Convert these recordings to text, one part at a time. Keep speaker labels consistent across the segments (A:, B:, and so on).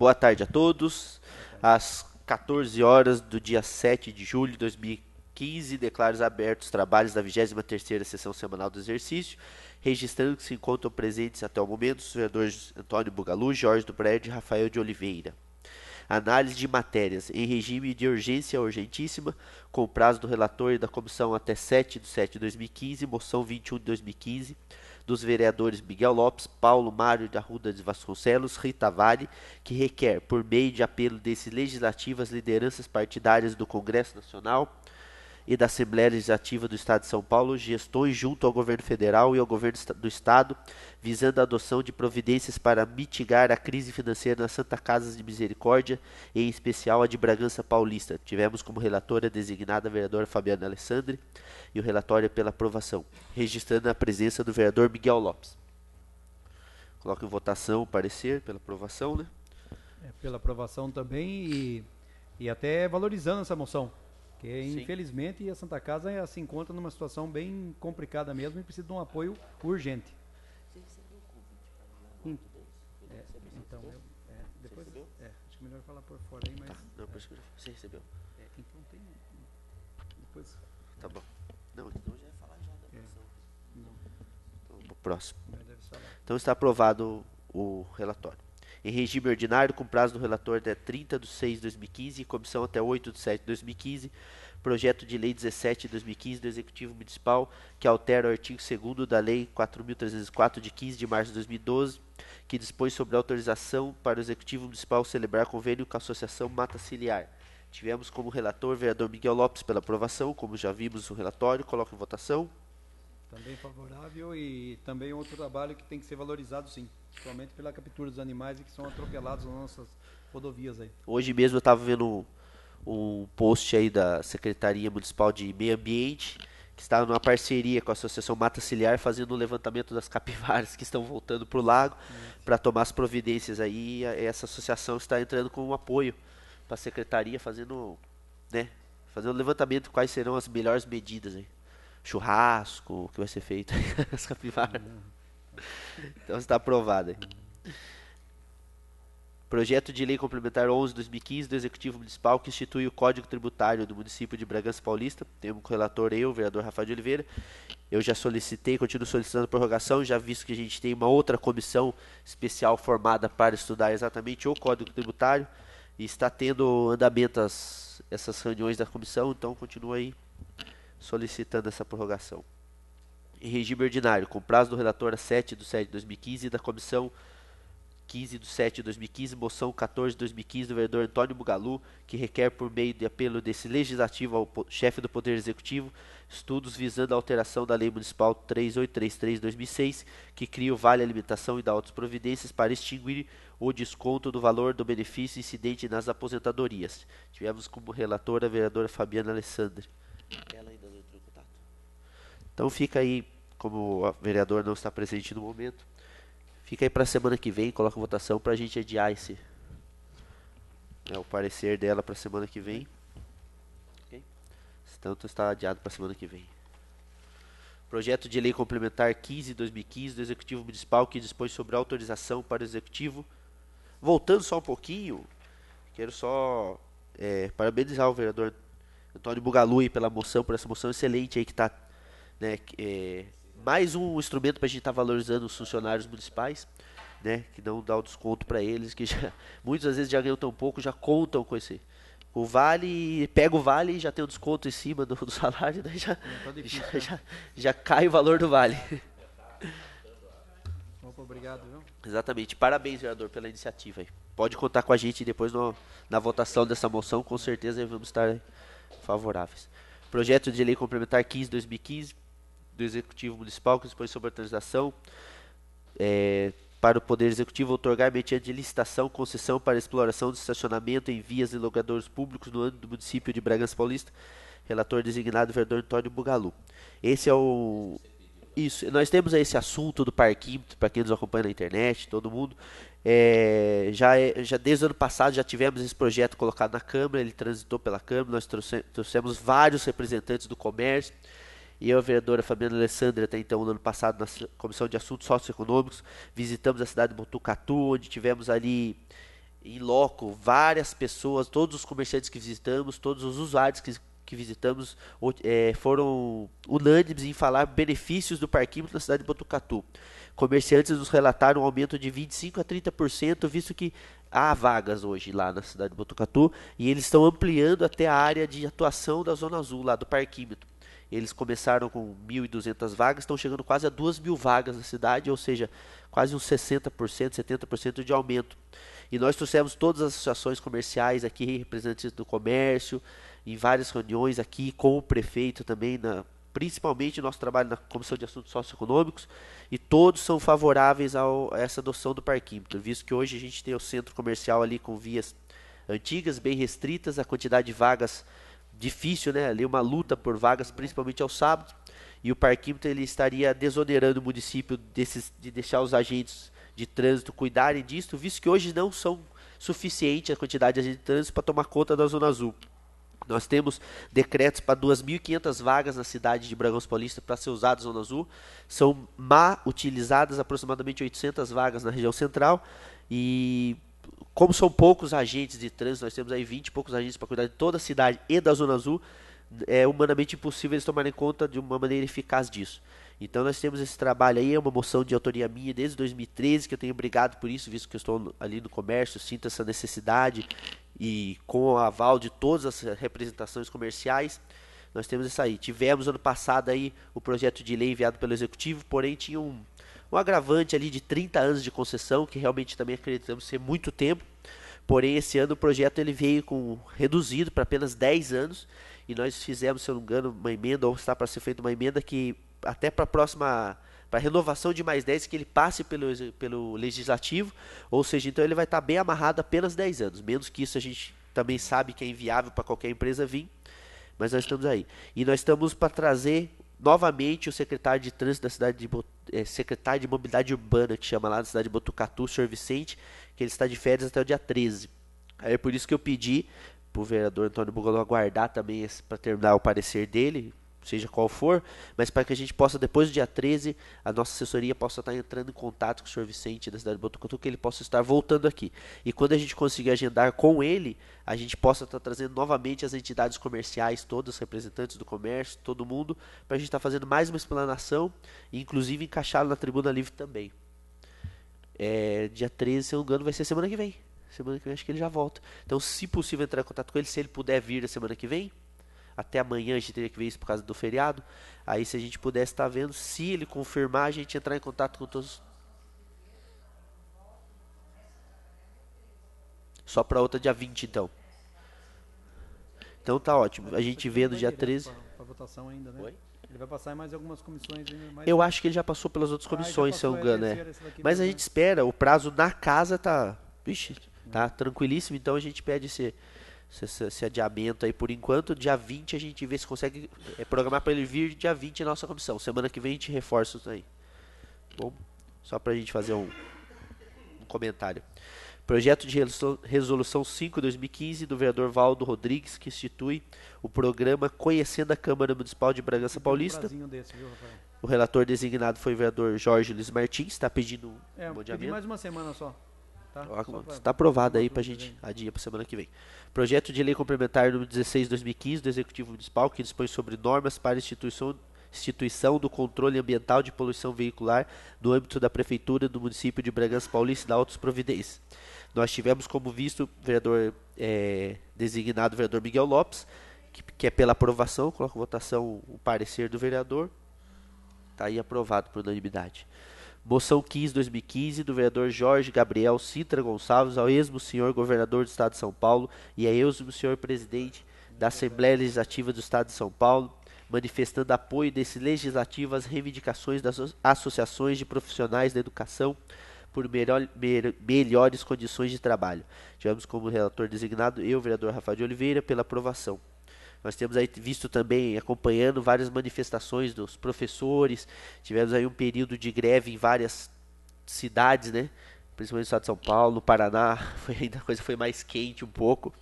A: Boa tarde a todos. Às 14 horas do dia 7 de julho de 2015, declaro abertos os trabalhos da 23ª sessão semanal do exercício, registrando que se encontram presentes até o momento os vereadores Antônio Bugalu, Jorge do Prédio e Rafael de Oliveira. Análise de matérias em regime de urgência urgentíssima, com prazo do relator e da comissão até 7 de 7 de 2015, moção 21 de 2015, dos vereadores Miguel Lopes, Paulo Mário de Arruda de Vasconcelos, Rita Vale, que requer, por meio de apelo desses legislativas, lideranças partidárias do Congresso Nacional, e da Assembleia Legislativa do Estado de São Paulo, gestões junto ao governo federal e ao governo do Estado, visando a adoção de providências para mitigar a crise financeira nas Santa Casas de Misericórdia, em especial a de Bragança Paulista. Tivemos como relatora designada a vereadora Fabiana Alessandre e o relatório é pela aprovação, registrando a presença do vereador Miguel Lopes. Coloco em votação o parecer pela aprovação, né?
B: É, pela aprovação também e, e até valorizando essa moção. Porque, Sim. infelizmente, a Santa Casa eh, se encontra numa situação bem complicada mesmo e precisa de um apoio urgente.
A: Você recebeu o convite para o hum. é, Então, eu, é,
B: depois, você recebeu? É, acho que é melhor falar por fora aí, mas... Tá, não, por você recebeu. É, então tem... Depois... Tá bom. Não, então já ia falar já da é, pressão. Não.
A: Então, próximo. Então está aprovado o relatório em regime ordinário, com prazo do relator até 30 de 6 de 2015 e comissão até 8 de 7 de 2015, projeto de lei 17 de 2015 do Executivo Municipal, que altera o artigo 2 da Lei 4.304, de 15 de março de 2012, que dispõe sobre autorização para o Executivo Municipal celebrar convênio com a Associação Mata Ciliar. Tivemos como relator o vereador Miguel Lopes pela aprovação, como já vimos o relatório, coloco em votação.
B: Também favorável e também outro trabalho que tem que ser valorizado, sim principalmente pela captura dos animais e que são atropelados nas nossas rodovias aí.
A: Hoje mesmo eu estava vendo um, um post aí da Secretaria Municipal de Meio Ambiente que está numa parceria com a Associação Mata Ciliar fazendo o levantamento das capivaras que estão voltando para o lago uhum. para tomar as providências aí. Essa associação está entrando com um apoio para a secretaria fazendo, né, fazendo um levantamento quais serão as melhores medidas aí. Churrasco, o que vai ser feito as capivaras. Uhum. Então está aprovada. Projeto de Lei Complementar 11 2015 do Executivo Municipal que institui o Código Tributário do município de Bragança Paulista. com o relator eu, o vereador Rafael de Oliveira. Eu já solicitei, continuo solicitando prorrogação, já visto que a gente tem uma outra comissão especial formada para estudar exatamente o Código Tributário e está tendo andamento as, essas reuniões da comissão, então continuo aí solicitando essa prorrogação em regime ordinário, com prazo do relator a 7 de 7 de 2015 e da comissão 15 de 7 de 2015, moção 14 de 2015 do vereador Antônio Bugalu, que requer por meio de apelo desse legislativo ao chefe do Poder Executivo estudos visando a alteração da Lei Municipal 3833/2006, de que cria o vale alimentação e dá outras providências para extinguir o desconto do valor do benefício incidente nas aposentadorias. Tivemos como relatora a vereadora Fabiana Alessandre. Então fica aí, como o vereador não está presente no momento, fica aí para a semana que vem, coloca a votação para a gente adiar esse né, o parecer dela para a semana que vem. Okay? Tanto está adiado para a semana que vem. Projeto de Lei Complementar 15-2015 do Executivo Municipal que dispõe sobre autorização para o Executivo. Voltando só um pouquinho, quero só é, parabenizar o vereador Antônio Bugalui pela moção, por essa moção excelente aí que está né, é, mais um instrumento para a gente estar tá valorizando os funcionários municipais, né, que não dá o um desconto para eles, que já, muitas vezes já ganham tão pouco, já contam com esse o vale, pega o vale e já tem o um desconto em cima do, do salário, daí né, já, tá difícil, já, né? já, já, cai o valor do vale. Opa, obrigado, viu? Exatamente. Parabéns, vereador, pela iniciativa. Pode contar com a gente depois no, na votação dessa moção, com certeza vamos estar favoráveis. Projeto de Lei Complementar 15-2015, do Executivo Municipal que dispõe sobre a transação é, para o Poder Executivo otorgar mediante licitação concessão para exploração de estacionamento em vias e logradores públicos no âmbito do município de Bragança Paulista. Relator designado, vereador Antônio Bugalu. Esse é o... Isso, nós temos esse assunto do parquímetro, para quem nos acompanha na internet, todo mundo. É, já, é, já desde o ano passado já tivemos esse projeto colocado na Câmara, ele transitou pela Câmara, nós trouxemos, trouxemos vários representantes do comércio, e eu, a vereadora Fabiana Alessandra, até então, no ano passado, na Comissão de Assuntos Socioeconômicos, visitamos a cidade de Botucatu, onde tivemos ali em loco várias pessoas, todos os comerciantes que visitamos, todos os usuários que, que visitamos é, foram unânimes em falar benefícios do parquímetro na cidade de Botucatu. Comerciantes nos relataram um aumento de 25 a 30%, visto que há vagas hoje lá na cidade de Botucatu e eles estão ampliando até a área de atuação da Zona Azul, lá do parquímetro. Eles começaram com 1.200 vagas, estão chegando quase a 2.000 vagas na cidade, ou seja, quase uns 60%, 70% de aumento. E nós trouxemos todas as associações comerciais aqui, representantes do comércio, em várias reuniões aqui com o prefeito também, na, principalmente nosso trabalho na Comissão de Assuntos Socioeconômicos, e todos são favoráveis ao, a essa adoção do parquímetro, visto que hoje a gente tem o centro comercial ali com vias antigas, bem restritas, a quantidade de vagas difícil, né? Ali uma luta por vagas, principalmente aos sábados. E o parquímetro ele estaria desonerando o município desses, de deixar os agentes de trânsito cuidarem disso, visto que hoje não são suficiente a quantidade de agentes de trânsito para tomar conta da Zona Azul. Nós temos decretos para 2.500 vagas na cidade de Bragança Paulista para ser usadas na Zona Azul. São má utilizadas aproximadamente 800 vagas na região central. E como são poucos agentes de trânsito, nós temos aí 20 e poucos agentes para cuidar de toda a cidade e da Zona Azul, é humanamente impossível eles tomarem conta de uma maneira eficaz disso. Então nós temos esse trabalho aí, é uma moção de autoria minha desde 2013, que eu tenho brigado por isso, visto que eu estou ali no comércio, sinto essa necessidade, e com o aval de todas as representações comerciais, nós temos isso aí. Tivemos ano passado aí o projeto de lei enviado pelo Executivo, porém tinha um um agravante ali de 30 anos de concessão, que realmente também acreditamos ser muito tempo. Porém, esse ano o projeto ele veio com reduzido para apenas 10 anos e nós fizemos, se eu não me engano, uma emenda ou está para ser feita uma emenda que até para a próxima para renovação de mais 10 que ele passe pelo, pelo legislativo, ou seja, então ele vai estar bem amarrado apenas 10 anos, menos que isso a gente também sabe que é inviável para qualquer empresa vir, mas nós estamos aí. E nós estamos para trazer novamente o secretário de trânsito da cidade de é, secretário de Mobilidade Urbana, que chama lá na cidade de Botucatu, senhor Vicente, que ele está de férias até o dia 13. Aí é por isso que eu pedi para o vereador Antônio Bugalo aguardar também para terminar o parecer dele, seja qual for, mas para que a gente possa, depois do dia 13, a nossa assessoria possa estar entrando em contato com o senhor Vicente da cidade de Botucatu, que ele possa estar voltando aqui. E quando a gente conseguir agendar com ele, a gente possa estar trazendo novamente as entidades comerciais, todas, representantes do comércio, todo mundo, para a gente estar fazendo mais uma explanação e, inclusive, encaixá-lo na Tribuna Livre também. É, dia 13, se eu não engano, vai ser semana que vem. Semana que vem acho que ele já volta. Então, se possível, entrar em contato com ele, se ele puder vir na semana que vem, até amanhã a gente teria que ver isso por causa do feriado. Aí se a gente pudesse estar tá vendo, se ele confirmar, a gente entrar em contato com todos. Só para outra dia 20 então. Então tá ótimo. A gente vê no dia 13.
B: votação ainda, né? Oi? Ele vai passar em mais algumas comissões. Mais... Eu acho que ele já passou pelas outras ah, comissões, ah, se eu não engano, é. Mas a gente
A: né? espera, o prazo na casa tá, vixe, tá tranquilíssimo, então a gente pede esse, esse, esse adiamento aí por enquanto. Dia 20 a gente vê se consegue eh, programar para ele vir dia 20 na nossa comissão. Semana que vem a gente reforça isso aí. Bom, só para a gente fazer um, um comentário. Projeto de Resolução 5-2015 do vereador Valdo Rodrigues, que institui o programa Conhecendo a Câmara Municipal de Bragança Paulista. Um desse, viu, o relator designado foi o vereador Jorge Luiz Martins, está pedindo é,
B: um bom adiamento. mais uma semana só. Tá, Está aprovado aí para a gente
A: adiar para semana que vem. Projeto de Lei Complementar número 16 2015 do Executivo Municipal, que dispõe sobre normas para instituição, instituição do controle ambiental de poluição veicular no âmbito da Prefeitura do município de Bragança Paulista e da Autos Providência. Nós tivemos como visto o vereador é, designado, o vereador Miguel Lopes, que, que é pela aprovação, coloca em votação o parecer do vereador. Está aí aprovado por unanimidade. Moção 15, 2015, do vereador Jorge Gabriel Citra Gonçalves, ao ex senhor governador do Estado de São Paulo e ao ex senhor presidente da Assembleia Legislativa do Estado de São Paulo, manifestando apoio desse legislativo às reivindicações das associações de profissionais da educação por melhor, me, melhores condições de trabalho. Tivemos como relator designado eu, vereador Rafael de Oliveira, pela aprovação. Nós temos aí visto também, acompanhando várias manifestações dos professores, tivemos aí um período de greve em várias cidades, né? Principalmente no estado de São Paulo, no Paraná, foi, ainda a coisa foi mais quente um pouco.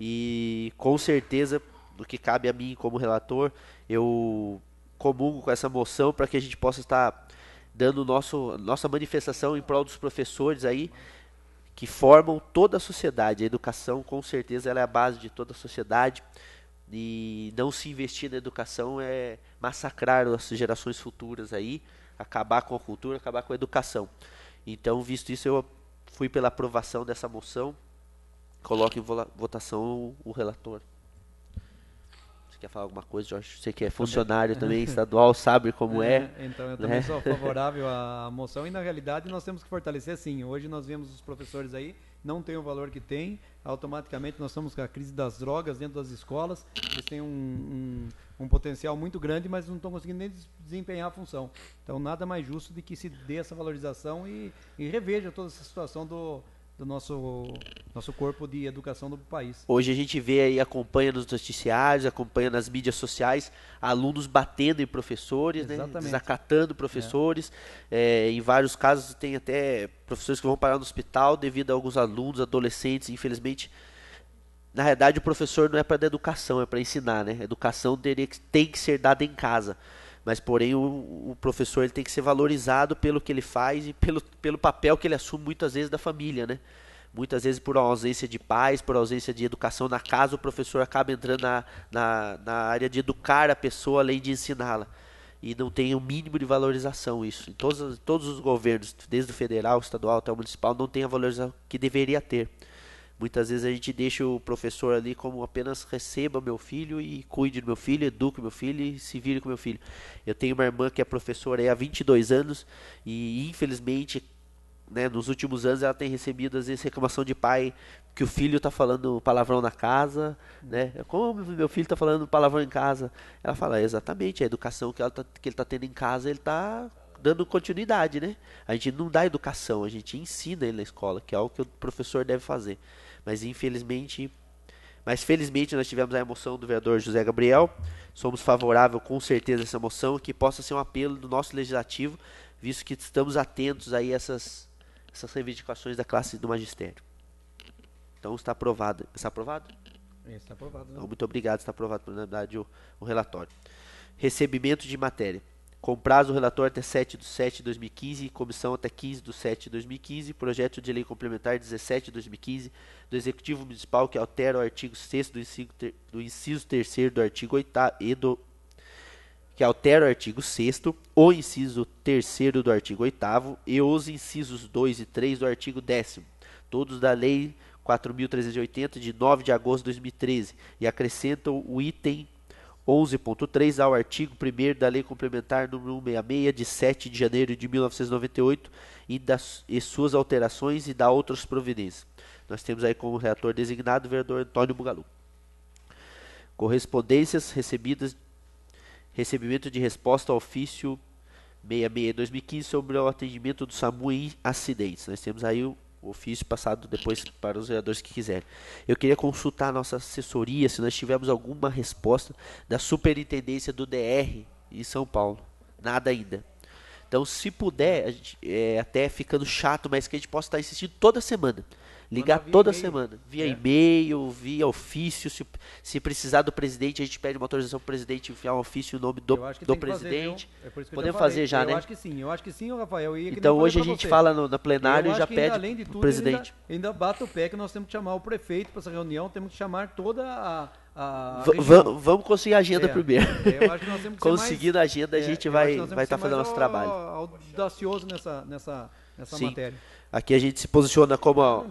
A: E com certeza, do que cabe a mim como relator, eu comungo com essa moção para que a gente possa estar dando nosso, nossa manifestação em prol dos professores aí, que formam toda a sociedade. A educação, com certeza, ela é a base de toda a sociedade. E não se investir na educação é massacrar as gerações futuras aí, acabar com a cultura, acabar com a educação. Então, visto isso, eu fui pela aprovação dessa moção. Coloque em votação o relator. Você quer falar alguma coisa, Jorge? Você que é funcionário também, estadual, sabe como é. é então, eu também né? sou favorável
B: à moção e, na realidade, nós temos que fortalecer, sim. Hoje nós vemos os professores aí não tem o valor que tem. Automaticamente nós estamos com a crise das drogas dentro das escolas. Eles têm um, um, um potencial muito grande, mas não estão conseguindo nem desempenhar a função. Então nada mais justo do que se dê essa valorização e, e reveja toda essa situação do, do nosso, nosso corpo de educação do país.
A: Hoje a gente vê aí, acompanha nos noticiários, acompanha nas mídias sociais, alunos batendo em professores, né? desacatando professores. É. É, em vários casos tem até professores que vão parar no hospital devido a alguns alunos, adolescentes, infelizmente na realidade o professor não é para dar educação, é para ensinar, né? Educação teria tem que ser dada em casa mas porém o, o, professor ele tem que ser valorizado pelo que ele faz e pelo, pelo papel que ele assume muitas vezes da família, né? Muitas vezes por ausência de pais, por ausência de educação na casa, o professor acaba entrando na, na, na área de educar a pessoa além de ensiná-la. E não tem o um mínimo de valorização isso. Em todos, todos os governos, desde o federal, estadual até o municipal, não tem a valorização que deveria ter. Muitas vezes a gente deixa o professor ali como apenas receba meu filho e cuide do meu filho, eduque meu filho e se vire com meu filho. Eu tenho uma irmã que é professora há 22 anos e infelizmente né, nos últimos anos ela tem recebido às vezes reclamação de pai que o filho está falando palavrão na casa, né? É como meu filho está falando palavrão em casa? Ela fala é, exatamente a educação que, tá, que ele está tendo em casa, ele está dando continuidade, né? A gente não dá educação, a gente ensina ele na escola, que é o que o professor deve fazer. Mas infelizmente. Mas felizmente nós tivemos a emoção do vereador José Gabriel. Somos favorável com certeza a essa moção que possa ser um apelo do nosso legislativo, visto que estamos atentos aí a essas, essas reivindicações da classe do magistério. Então está aprovado. Está aprovado? É, está aprovado. Né? Então, muito obrigado, está aprovado por unanimidade o, o relatório. Recebimento de matéria com prazo relator até 7 de 7 de 2015, comissão até 15 de 7 de 2015, projeto de lei complementar 17 de 2015 do Executivo Municipal que altera o artigo 6 do inciso, ter, do inciso 3 do artigo 8 e do que altera o artigo 6 o inciso 3 do artigo 8 e os incisos 2 e 3 do artigo 10, todos da lei 4380 de 9 de agosto de 2013 e acrescentam o item 11.3 ao artigo 1 da Lei Complementar nº 166, de 7 de janeiro de 1998, e, das, e suas alterações e da outras providências. Nós temos aí como relator designado o vereador Antônio Bugalu. Correspondências recebidas, recebimento de resposta ao ofício 66-2015 sobre o atendimento do SAMU em acidentes. Nós temos aí o o ofício passado depois para os vereadores que quiserem. Eu queria consultar a nossa assessoria se nós tivemos alguma resposta da superintendência do DR em São Paulo. Nada ainda. Então, se puder, gente, é, até ficando chato, mas que a gente possa estar insistindo toda semana. Ligar toda semana, via é. e-mail, via ofício. Se, se, precisar do presidente, a gente pede uma autorização para o presidente enviar um ofício o nome do, do presidente. Fazer, é Podemos fazer já, eu né? Eu acho
B: que sim, eu acho que sim, Rafael. É então hoje a gente você. fala no, na plenária e já pede além de tudo, presidente. Ainda, ainda bata o pé que nós temos que chamar o prefeito para essa reunião, temos que chamar toda a ah, vamos conseguir a agenda é, primeiro. É, Conseguindo a
A: agenda, a é, gente vai vai estar tá fazendo nosso trabalho.
B: Audacioso nessa nessa nessa Sim. matéria.
A: Aqui a gente se posiciona como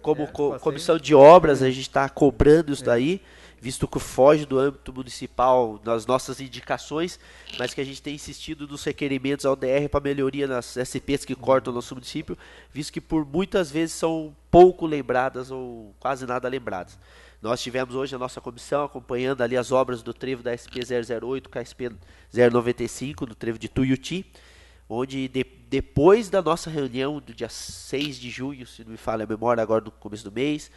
A: como é, co comissão de obras, a gente está cobrando isso é. daí, visto que foge do âmbito municipal nas nossas indicações, mas que a gente tem insistido nos requerimentos ao DR para melhoria nas SPs que cortam o nosso município, visto que por muitas vezes são pouco lembradas ou quase nada lembradas. Nós tivemos hoje a nossa comissão acompanhando ali as obras do trevo da SP 008 com a SP 095, do trevo de Tuiuti, onde de, depois da nossa reunião do dia 6 de junho, se não me falha a memória, agora no começo do mês,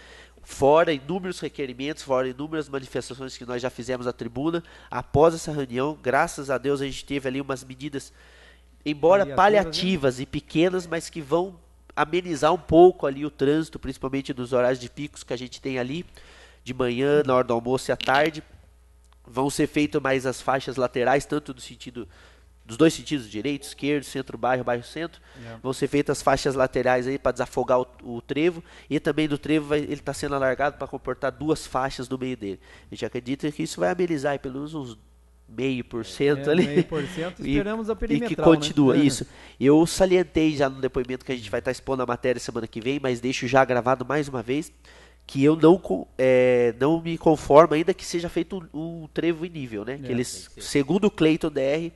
A: fora inúmeros requerimentos, fora inúmeras manifestações que nós já fizemos à tribuna, após essa reunião, graças a Deus a gente teve ali umas medidas, embora paliativas hein? Né? e pequenas, mas que vão amenizar um pouco ali o trânsito, principalmente nos horários de picos que a gente tem ali de manhã, na hora do almoço e à tarde. Vão ser feitas mais as faixas laterais, tanto do sentido dos dois sentidos, direito, esquerdo, centro, bairro, bairro, centro. É. Vão ser feitas as faixas laterais aí para desafogar o, o, trevo e também do trevo vai, ele está sendo alargado para comportar duas faixas no meio dele. A gente acredita que isso vai amenizar aí, pelo menos uns meio por cento é, ali. Meio por cento, esperamos e, a perimetral. E que né? continua, né? isso. Eu salientei já no depoimento que a gente vai estar tá expondo a matéria semana que vem, mas deixo já gravado mais uma vez que eu não, é, não me conformo, ainda que seja feito um, um trevo em nível, né? É, que eles, segundo o Cleiton DR,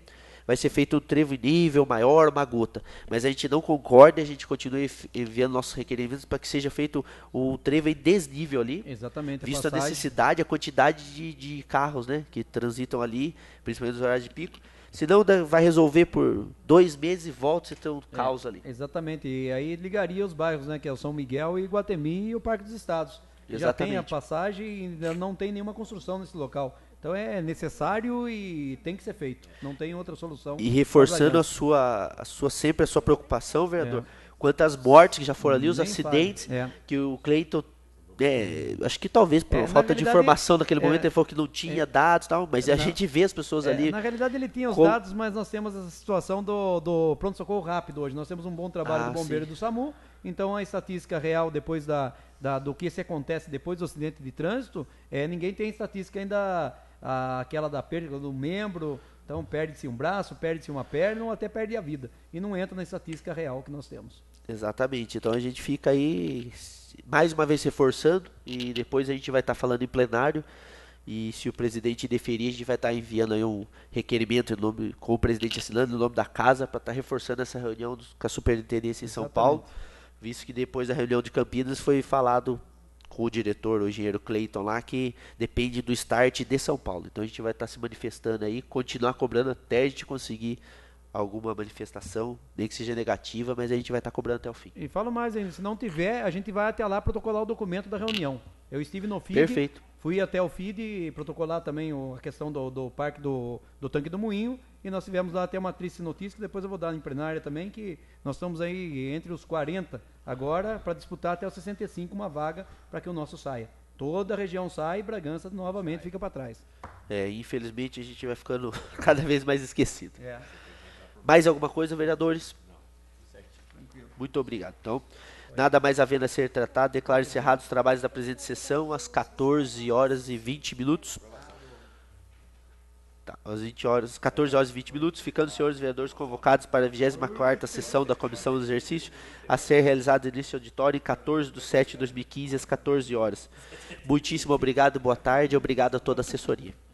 A: vai ser feito um trevo em nível maior, uma gota. Mas a gente não concorda e a gente continua enviando nossos requerimentos para que seja feito o um trevo em desnível ali. Exatamente. Visto a, a necessidade, a quantidade de, de carros né, que
B: transitam ali, principalmente nos horários de pico. Senão vai resolver por dois meses e volta você tem um é, caos ali. Exatamente. E aí ligaria os bairros, né? Que é o São Miguel e Guatemi e o Parque dos Estados. Exatamente. Já tem a passagem e ainda não tem nenhuma construção nesse local. Então é necessário e tem que ser feito. Não tem outra solução. E reforçando a
A: sua, a sua sempre a sua preocupação, vereador. É. Quantas mortes que já foram ali, os Nem acidentes é. que o Cleiton é, acho que talvez por é, falta de informação naquele é, momento ele falou que não tinha é, dados tal, mas não, a gente vê as pessoas é, ali. Na realidade ele tinha os com... dados,
B: mas nós temos essa situação do, do pronto-socorro rápido hoje. Nós temos um bom trabalho ah, do bombeiro e do SAMU, então a estatística real depois da, da, do que se acontece depois do acidente de trânsito, é, ninguém tem estatística ainda a, ah, aquela da perda do membro, então perde-se um braço, perde-se uma perna ou até perde a vida. E não entra na estatística real que nós temos.
A: Exatamente. Então a gente fica aí mais uma vez reforçando e depois a gente vai estar tá falando em plenário. E se o presidente deferir, a gente vai estar enviando aí um requerimento nome, com o presidente assinando no nome da casa para estar reforçando essa reunião com a superintendência em São Paulo, visto que depois da reunião de Campinas foi falado com o diretor, o engenheiro Cleiton lá, que depende do start de São Paulo. Então a gente vai estar se manifestando aí, continuar cobrando até a gente conseguir alguma manifestação, nem que seja negativa, mas a gente vai estar tá cobrando até o fim.
B: E falo mais ainda, se não tiver, a gente vai até lá protocolar o documento da reunião. Eu estive no FID, Perfeito. fui até o FID protocolar também a questão do, do parque do, do tanque do Moinho e nós tivemos lá até uma triste notícia que depois eu vou dar em plenária também, que nós estamos aí entre os 40 agora para disputar até os 65 uma vaga para que o nosso saia. Toda a região sai e Bragança novamente fica para trás. É,
A: infelizmente a gente vai ficando cada vez mais esquecido. É. Mais alguma coisa, vereadores? Muito obrigado. Então, nada mais havendo a né, ser tratado, declaro encerrados os trabalhos da presente sessão às 14 horas e 20 minutos. Tá, às 20 horas, 14 horas e 20 minutos, ficando os senhores vereadores convocados para a 24 sessão da Comissão do Exercício, a ser realizada neste auditório em 14 de 7 de 2015, às 14 horas. Muitíssimo obrigado, boa tarde, obrigado a toda a assessoria.